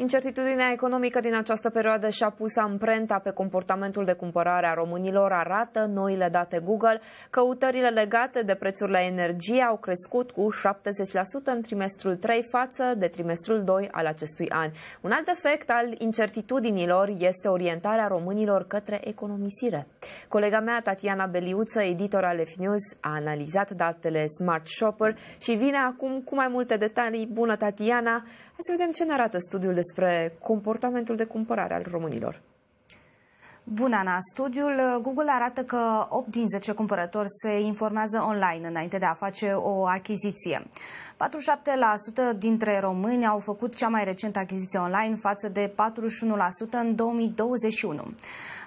Incertitudinea economică din această perioadă și-a pus amprenta pe comportamentul de cumpărare a românilor, arată noile date Google. Căutările legate de prețurile la energie au crescut cu 70% în trimestrul 3 față de trimestrul 2 al acestui an. Un alt efect al incertitudinilor este orientarea românilor către economisire. Colega mea, Tatiana Beliuță, editor al FNews, a analizat datele Smart Shopper și vine acum cu mai multe detalii. Bună, Tatiana! Hai să vedem ce ne arată studiul de despre comportamentul de cumpărare al românilor. Bună, Ana. Studiul uh, Google arată că 8 din 10 cumpărători se informează online înainte de a face o achiziție. 47% dintre români au făcut cea mai recentă achiziție online față de 41% în 2021.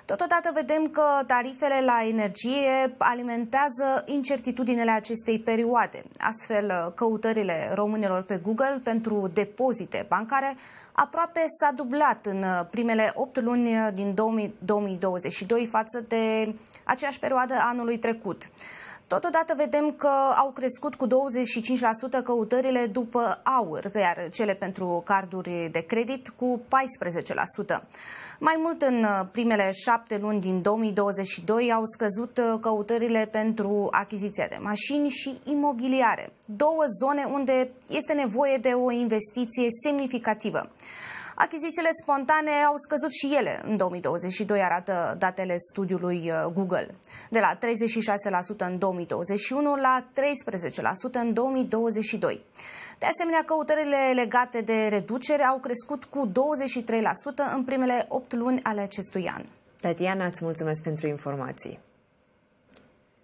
Totodată vedem că tarifele la energie alimentează incertitudinele acestei perioade. Astfel, căutările românilor pe Google pentru depozite bancare aproape s-a dublat în primele 8 luni din 2022 față de aceeași perioadă anului trecut. Totodată vedem că au crescut cu 25% căutările după aur, iar cele pentru carduri de credit cu 14%. Mai mult în uh, primele șapte luni din 2022 au scăzut uh, căutările pentru achiziția de mașini și imobiliare, două zone unde este nevoie de o investiție semnificativă. Achizițiile spontane au scăzut și ele în 2022, arată datele studiului uh, Google. De la 36% în 2021 la 13% în 2022. De asemenea, căutările legate de reducere au crescut cu 23% în primele 8 luni ale acestui an. Tatiana, îți mulțumesc pentru informații.